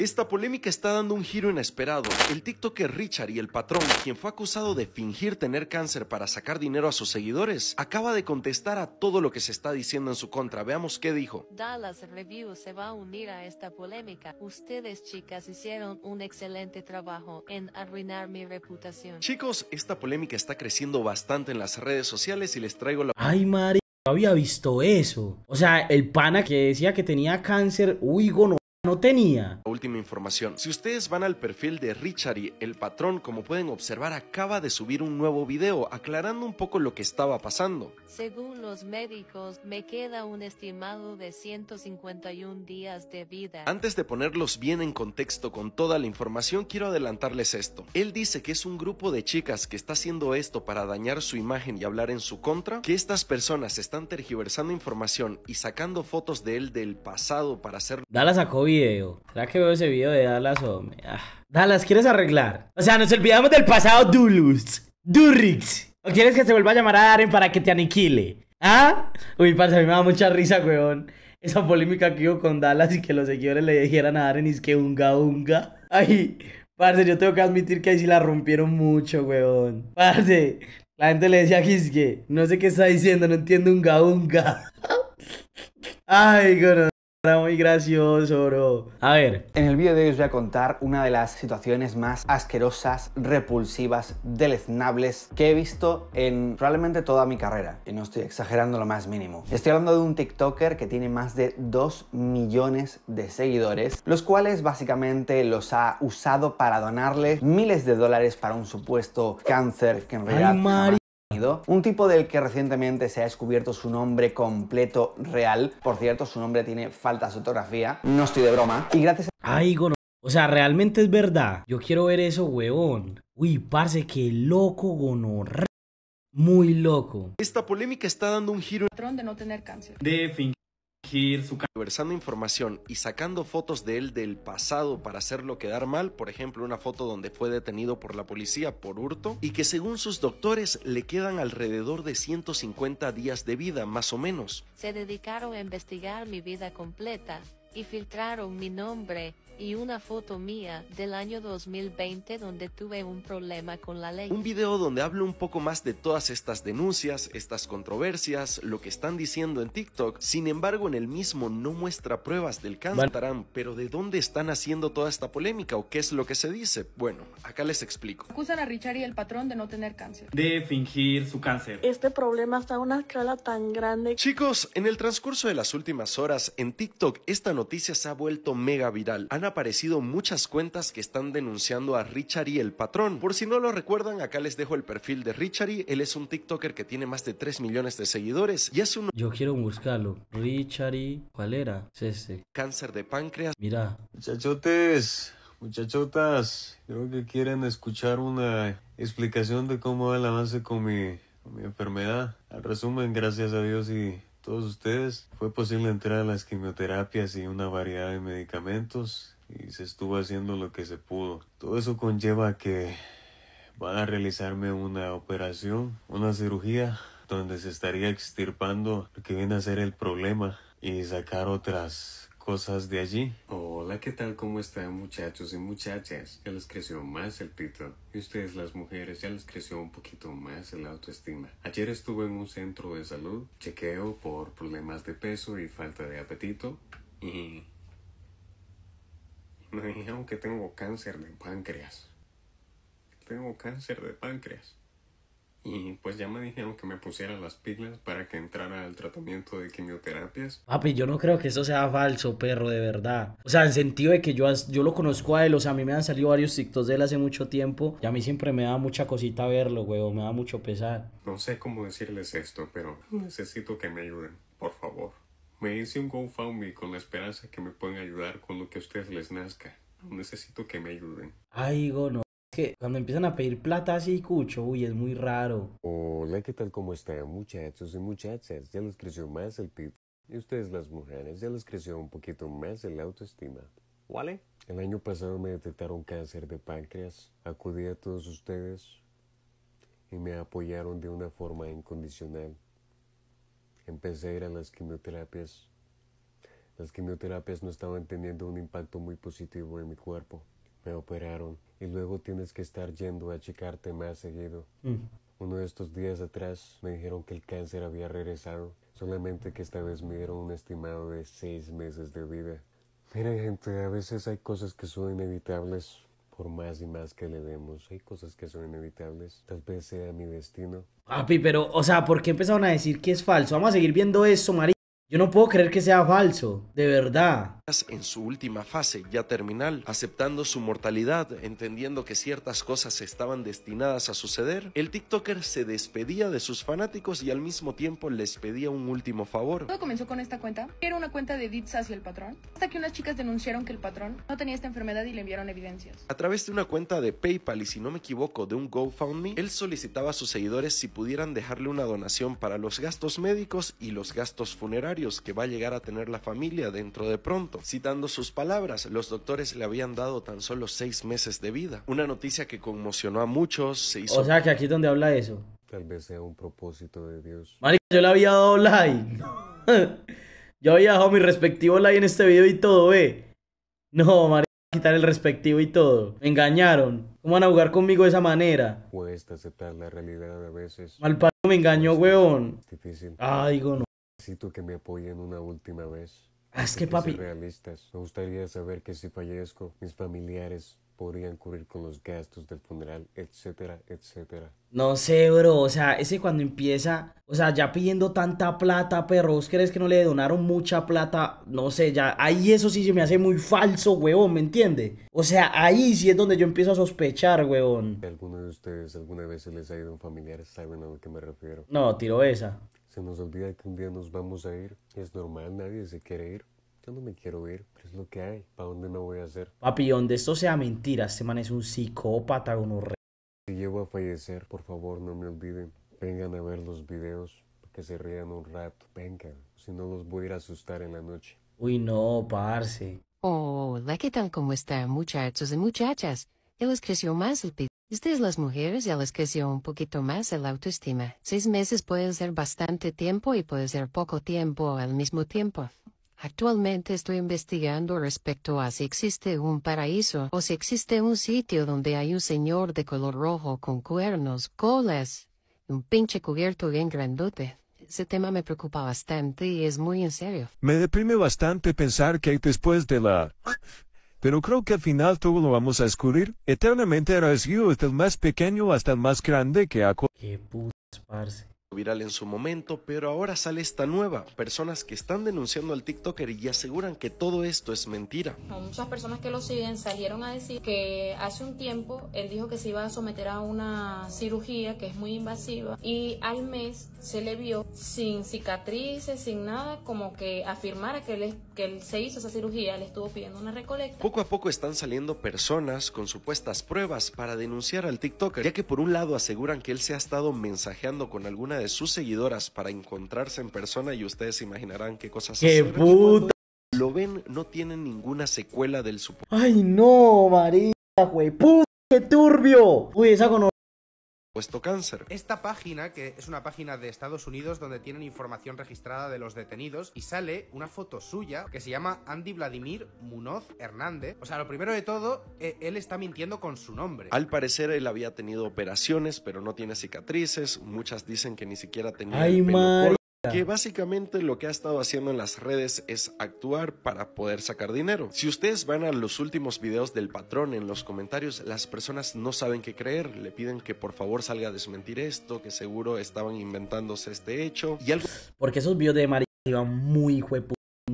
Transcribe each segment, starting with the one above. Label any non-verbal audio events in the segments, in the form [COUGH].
Esta polémica está dando un giro inesperado. El TikToker Richard y el patrón, quien fue acusado de fingir tener cáncer para sacar dinero a sus seguidores, acaba de contestar a todo lo que se está diciendo en su contra. Veamos qué dijo. Dallas Review se va a unir a esta polémica. Ustedes chicas hicieron un excelente trabajo en arruinar mi reputación. Chicos, esta polémica está creciendo bastante en las redes sociales y les traigo la... ¡Ay, Mari! había visto eso. O sea, el pana que decía que tenía cáncer, uy, gono, no tenía. Última información. Si ustedes van al perfil de y el patrón, como pueden observar, acaba de subir un nuevo video aclarando un poco lo que estaba pasando. Según los médicos, me queda un estimado de 151 días de vida. Antes de ponerlos bien en contexto con toda la información, quiero adelantarles esto. Él dice que es un grupo de chicas que está haciendo esto para dañar su imagen y hablar en su contra, que estas personas están tergiversando información y sacando fotos de él del pasado para hacer video. ¿Será que veo ese video de Dallas, o Ah. Dallas, ¿quieres arreglar? O sea, nos olvidamos del pasado Dulus. Durrix. ¿O quieres que se vuelva a llamar a Darren para que te aniquile? ¿Ah? Uy, parce, a mí me da mucha risa, weón. Esa polémica que hubo con Dallas y que los seguidores le dijeran a Darren es que unga unga. Ay, parce, yo tengo que admitir que ahí sí la rompieron mucho, weón. Parce, la gente le decía es que... no sé qué está diciendo, no entiendo unga unga. [LAUGHS] Ay, bueno muy gracioso, bro. A ver. En el vídeo de hoy os voy a contar una de las situaciones más asquerosas, repulsivas, deleznables que he visto en probablemente toda mi carrera. Y no estoy exagerando lo más mínimo. Estoy hablando de un TikToker que tiene más de 2 millones de seguidores, los cuales básicamente los ha usado para donarle miles de dólares para un supuesto cáncer que en realidad un tipo del que recientemente se ha descubierto su nombre completo real. Por cierto, su nombre tiene faltas de fotografía, No estoy de broma. Y gracias a... Ay, gono... O sea, realmente es verdad. Yo quiero ver eso, huevón. Uy, parce, que loco, Gonorr, Muy loco. Esta polémica está dando un giro. Patrón de no tener cáncer. De fin. Gil, su información y sacando fotos de él del pasado para hacerlo quedar mal, por ejemplo, una foto donde fue detenido por la policía por hurto, y que según sus doctores le quedan alrededor de 150 días de vida, más o menos. Se dedicaron a investigar mi vida completa y filtraron mi nombre y una foto mía del año 2020 donde tuve un problema con la ley. Un video donde hablo un poco más de todas estas denuncias, estas controversias, lo que están diciendo en TikTok. Sin embargo, en el mismo no muestra pruebas del cáncer, pero ¿de dónde están haciendo toda esta polémica o qué es lo que se dice? Bueno, acá les explico. Acusan a Richard y el patrón de no tener cáncer. De fingir su cáncer. Este problema está a una escala tan grande. Chicos, en el transcurso de las últimas horas en TikTok esta noticia se ha vuelto mega viral aparecido muchas cuentas que están denunciando a Richard y el patrón. Por si no lo recuerdan, acá les dejo el perfil de y Él es un TikToker que tiene más de 3 millones de seguidores y es un... Yo quiero buscarlo. y ¿cuál era? ese este. Cáncer de páncreas. Mira. Muchachotes, muchachotas, creo que quieren escuchar una explicación de cómo va el avance con mi, con mi enfermedad. Al resumen, gracias a Dios y todos ustedes, fue posible entrar a las quimioterapias y una variedad de medicamentos y se estuvo haciendo lo que se pudo. Todo eso conlleva que van a realizarme una operación, una cirugía, donde se estaría extirpando lo que viene a ser el problema y sacar otras cosas de allí. Hola, ¿qué tal? ¿Cómo están muchachos y muchachas? Ya les creció más el pito. Y ustedes las mujeres ya les creció un poquito más el autoestima. Ayer estuve en un centro de salud, chequeo por problemas de peso y falta de apetito. Y me dijeron que tengo cáncer de páncreas. Tengo cáncer de páncreas. Y pues ya me dijeron que me pusiera las pilas para que entrara al tratamiento de quimioterapias. Papi, yo no creo que eso sea falso, perro, de verdad. O sea, en sentido de que yo, yo lo conozco a él, o sea, a mí me han salido varios TikToks de él hace mucho tiempo y a mí siempre me da mucha cosita verlo, weón, me da mucho pesar. No sé cómo decirles esto, pero necesito que me ayuden, por favor. Me hice un GoFundMe con la esperanza que me puedan ayudar con lo que a ustedes les nazca. necesito que me ayuden. Ay, no. Es que cuando empiezan a pedir plata así, cucho, uy, es muy raro. Hola, ¿qué tal? ¿Cómo están, muchachos y muchachas? Ya les creció más el pito. Y ustedes, las mujeres, ya les creció un poquito más el autoestima. ¿Vale? El año pasado me detectaron cáncer de páncreas. Acudí a todos ustedes y me apoyaron de una forma incondicional empecé a ir a las quimioterapias. Las quimioterapias no estaban teniendo un impacto muy positivo en mi cuerpo. Me operaron y luego tienes que estar yendo a checarte más seguido. Mm. Uno de estos días atrás me dijeron que el cáncer había regresado, solamente que esta vez me dieron un estimado de seis meses de vida. Mira gente, a veces hay cosas que son inevitables por más y más que le demos, hay cosas que son inevitables. Tal vez sea mi destino. Papi, pero, o sea, ¿por qué empezaron a decir que es falso? Vamos a seguir viendo eso, María. Yo no puedo creer que sea falso, de verdad. En su última fase, ya terminal, aceptando su mortalidad, entendiendo que ciertas cosas estaban destinadas a suceder, el TikToker se despedía de sus fanáticos y al mismo tiempo les pedía un último favor. Todo comenzó con esta cuenta, que era una cuenta de Dits hacia el patrón, hasta que unas chicas denunciaron que el patrón no tenía esta enfermedad y le enviaron evidencias. A través de una cuenta de PayPal y si no me equivoco de un GoFundMe, él solicitaba a sus seguidores si pudieran dejarle una donación para los gastos médicos y los gastos funerarios que va a llegar a tener la familia dentro de pronto. Citando sus palabras, los doctores le habían dado tan solo seis meses de vida. Una noticia que conmocionó a muchos. Se hizo... O sea, que aquí es donde habla eso. Tal vez sea un propósito de Dios. Marica, yo le había dado like. [LAUGHS] yo había dado mi respectivo like en este video y todo, ve No, marica, quitar el respectivo y todo. Me engañaron. ¿Cómo van a jugar conmigo de esa manera? Cuesta aceptar la realidad a veces. Malparo me engañó, weón. difícil. Ah, digo, no necesito que me apoyen una última vez. Ah, es que, papi. Realistas. Me gustaría saber que si fallezco, mis familiares podrían cubrir con los gastos del funeral, etcétera, etcétera. No sé, bro, o sea, ese cuando empieza, o sea, ya pidiendo tanta plata, perro, ¿vos crees que no le donaron mucha plata? No sé, ya, ahí eso sí se me hace muy falso, huevón, ¿me entiende? O sea, ahí sí es donde yo empiezo a sospechar, huevón. ¿Alguno de ustedes alguna vez se les ha ido un familiar? ¿Saben a lo que me refiero? No, tiro esa. Se nos olvida que un día nos vamos a ir. Es normal, nadie se quiere ir. Yo no me quiero ir, pero es lo que hay. ¿Para dónde me voy a hacer? Papi, donde esto sea mentira, este man es un psicópata rey. Si llego a fallecer, por favor, no me olviden. Vengan a ver los videos, porque se rían un rato. Vengan, si no los voy a ir a asustar en la noche. Uy, no, parce. Oh, hola, ¿qué tal? ¿Cómo están, muchachos y muchachas? les creció más el estas las mujeres ya las que un poquito más la autoestima. Seis meses puede ser bastante tiempo y puede ser poco tiempo al mismo tiempo. Actualmente estoy investigando respecto a si existe un paraíso o si existe un sitio donde hay un señor de color rojo con cuernos, colas, un pinche cubierto bien grandote. Ese tema me preocupa bastante y es muy en serio. Me deprime bastante pensar que después de la pero creo que al final todo lo vamos a descubrir. Eternamente era desde el más pequeño hasta el más grande que ha... Qué putas, viral en su momento, pero ahora sale esta nueva. Personas que están denunciando al TikToker y aseguran que todo esto es mentira. Muchas personas que lo siguen salieron a decir que hace un tiempo él dijo que se iba a someter a una cirugía que es muy invasiva y al mes se le vio sin cicatrices, sin nada, como que afirmara que él, que él se hizo esa cirugía, le estuvo pidiendo una recolecta. Poco a poco están saliendo personas con supuestas pruebas para denunciar al TikToker, ya que por un lado aseguran que él se ha estado mensajeando con alguna de sus seguidoras para encontrarse en persona y ustedes imaginarán qué cosas. ¡Qué puta! Lo ven, no tienen ninguna secuela del supuesto. ¡Ay, no, María, güey! ¡Puta, qué turbio! Uy, esa con cáncer. Esta página, que es una página de Estados Unidos donde tienen información registrada de los detenidos, y sale una foto suya que se llama Andy Vladimir Munoz Hernández. O sea, lo primero de todo, e-, él está mintiendo con su nombre. Al parecer, él había tenido operaciones, pero no tiene cicatrices. Muchas dicen que ni siquiera tenía que básicamente lo que ha estado haciendo en las redes es actuar para poder sacar dinero. Si ustedes van a los últimos videos del patrón en los comentarios, las personas no saben qué creer, le piden que por favor salga a desmentir esto, que seguro estaban inventándose este hecho y Porque esos videos de María iban muy hijo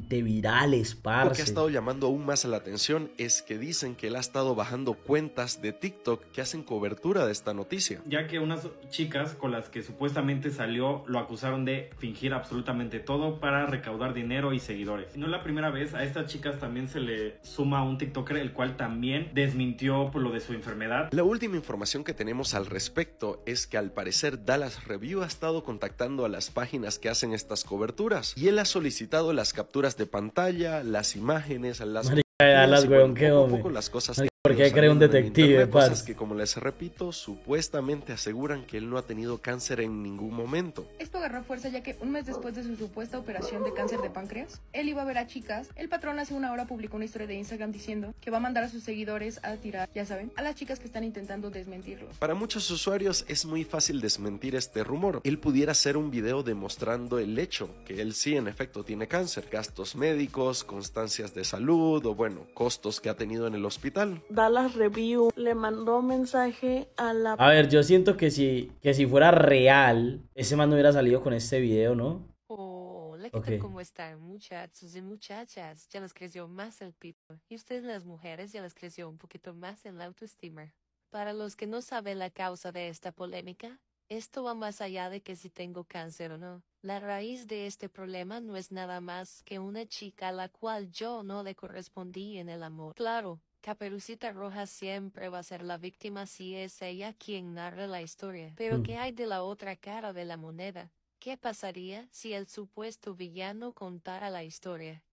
virales, parce. Lo que ha estado llamando aún más la atención es que dicen que él ha estado bajando cuentas de TikTok que hacen cobertura de esta noticia. Ya que unas chicas con las que supuestamente salió lo acusaron de fingir absolutamente todo para recaudar dinero y seguidores. No es la primera vez, a estas chicas también se le suma un TikToker el cual también desmintió por lo de su enfermedad. La última información que tenemos al respecto es que al parecer Dallas Review ha estado contactando a las páginas que hacen estas coberturas y él ha solicitado las capturas capturas de pantalla, las imágenes, las... Marica, alas, weón, qué hombre. Un poco las cosas que porque cree un detective, Cosas pues, que, como les repito, supuestamente aseguran que él no ha tenido cáncer en ningún momento. Esto agarró fuerza ya que un mes después de su supuesta operación de cáncer de páncreas, él iba a ver a chicas. El patrón hace una hora publicó una historia de Instagram diciendo que va a mandar a sus seguidores a tirar, ya saben, a las chicas que están intentando desmentirlo. Para muchos usuarios es muy fácil desmentir este rumor. Él pudiera hacer un video demostrando el hecho, que él sí en efecto tiene cáncer, gastos médicos, constancias de salud o bueno, costos que ha tenido en el hospital da Review le mandó mensaje a la... A ver, yo siento que si, que si fuera real, ese man no hubiera salido con este video, ¿no? Hola, ¿qué tal? ¿Cómo están, muchachos y muchachas? Ya les creció más el pito. Y ustedes, las mujeres, ya les creció un poquito más el autoestima. Para los que no saben la causa de esta polémica, esto va más allá de que si tengo cáncer o no. La raíz de este problema no es nada más que una chica a la cual yo no le correspondí en el amor. Claro, Caperucita Roja siempre va a ser la víctima si es ella quien narra la historia. Pero hmm. ¿qué hay de la otra cara de la moneda? ¿Qué pasaría si el supuesto villano contara la historia?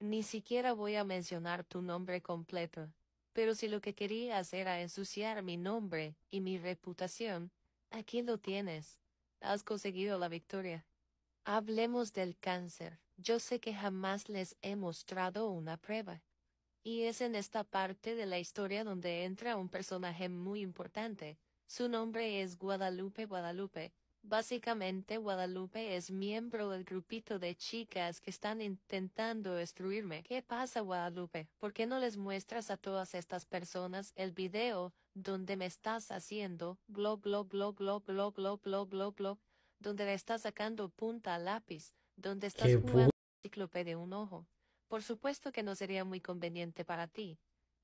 Ni siquiera voy a mencionar tu nombre completo. Pero si lo que querías era ensuciar mi nombre y mi reputación, aquí lo tienes. Has conseguido la victoria. Hablemos del cáncer. Yo sé que jamás les he mostrado una prueba y es en esta parte de la historia donde entra un personaje muy importante. Su nombre es Guadalupe Guadalupe. Básicamente Guadalupe es miembro del grupito de chicas que están intentando destruirme. ¿Qué pasa Guadalupe? ¿Por qué no les muestras a todas estas personas el video donde me estás haciendo blog blog blog blog blog blog blog blog blog donde le estás sacando punta al lápiz, donde estás jugando de un ojo? Por supuesto que no sería muy conveniente para ti,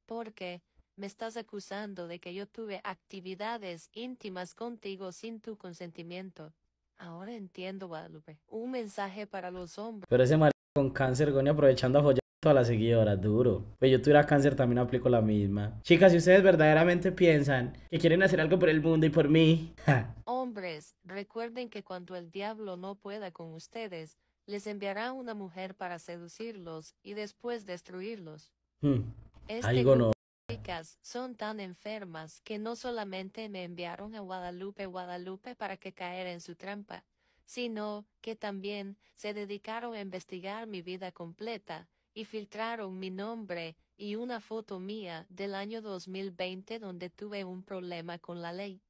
porque me estás acusando de que yo tuve actividades íntimas contigo sin tu consentimiento. Ahora entiendo, Guadalupe. Un mensaje para los hombres. Pero ese marido con cáncer, Goni, aprovechando a follar a la seguidora, duro. Pues yo tuviera cáncer, también aplico la misma. Chicas, si ustedes verdaderamente piensan que quieren hacer algo por el mundo y por mí. [LAUGHS] Hombres, recuerden que cuando el diablo no pueda con ustedes, les enviará una mujer para seducirlos y después destruirlos. Hmm. Este chicas son tan enfermas que no solamente me enviaron a Guadalupe, Guadalupe para que caer en su trampa, sino que también se dedicaron a investigar mi vida completa y filtraron mi nombre y una foto mía del año 2020 donde tuve un problema con la ley.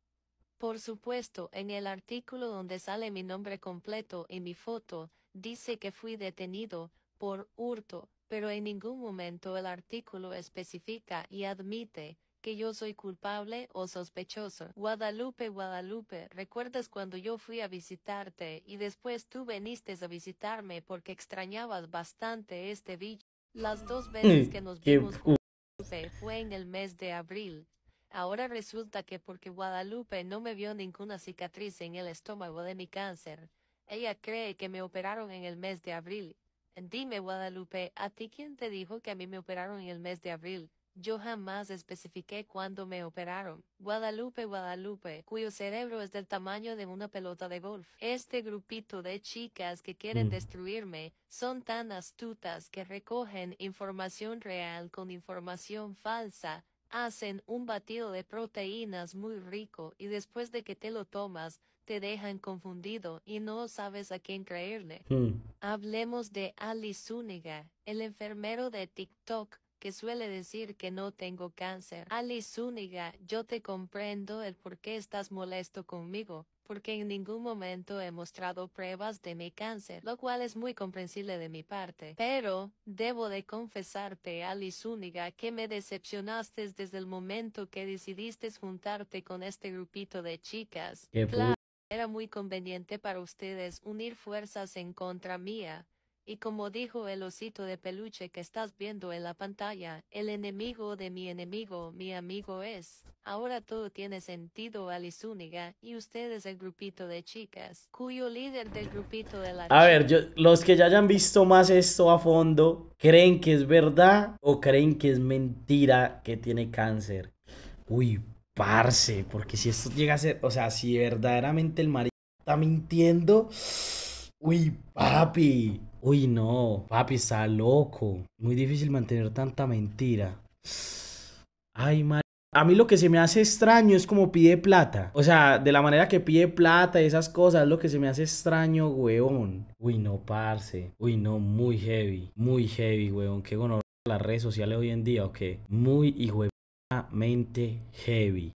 Por supuesto, en el artículo donde sale mi nombre completo y mi foto, dice que fui detenido por hurto, pero en ningún momento el artículo especifica y admite que yo soy culpable o sospechoso. Guadalupe, Guadalupe, ¿recuerdas cuando yo fui a visitarte y después tú viniste a visitarme porque extrañabas bastante este bicho? Las dos mm, veces que nos vimos Guadalupe fue en el mes de abril. Ahora resulta que porque Guadalupe no me vio ninguna cicatriz en el estómago de mi cáncer, ella cree que me operaron en el mes de abril. Dime, Guadalupe, ¿a ti quién te dijo que a mí me operaron en el mes de abril? Yo jamás especifiqué cuándo me operaron. Guadalupe Guadalupe, cuyo cerebro es del tamaño de una pelota de golf. Este grupito de chicas que quieren mm. destruirme son tan astutas que recogen información real con información falsa, hacen un batido de proteínas muy rico y después de que te lo tomas, te dejan confundido y no sabes a quién creerle. Hmm. Hablemos de Ali Zúñiga, el enfermero de TikTok, que suele decir que no tengo cáncer. Ali Zúñiga, yo te comprendo el por qué estás molesto conmigo, porque en ningún momento he mostrado pruebas de mi cáncer, lo cual es muy comprensible de mi parte. Pero, debo de confesarte, Ali Zúñiga, que me decepcionaste desde el momento que decidiste juntarte con este grupito de chicas. Era muy conveniente para ustedes unir fuerzas en contra mía, y como dijo el osito de peluche que estás viendo en la pantalla, el enemigo de mi enemigo mi amigo es. Ahora todo tiene sentido, Alizúniga, y ustedes el grupito de chicas, cuyo líder del grupito de la... A ver, los que ya hayan visto más esto a fondo, ¿creen que es verdad o creen que es mentira que tiene cáncer? Uy, Parce, porque si esto llega a ser, o sea, si verdaderamente el marido está mintiendo, uy, papi, uy, no, papi está loco. Muy difícil mantener tanta mentira. Ay, mar... A mí lo que se me hace extraño es como pide plata. O sea, de la manera que pide plata y esas cosas, es lo que se me hace extraño, weón. Uy, no, parce. Uy, no, muy heavy. Muy heavy, weón. Qué honor las redes sociales hoy en día, ok. Muy y de mente heavy.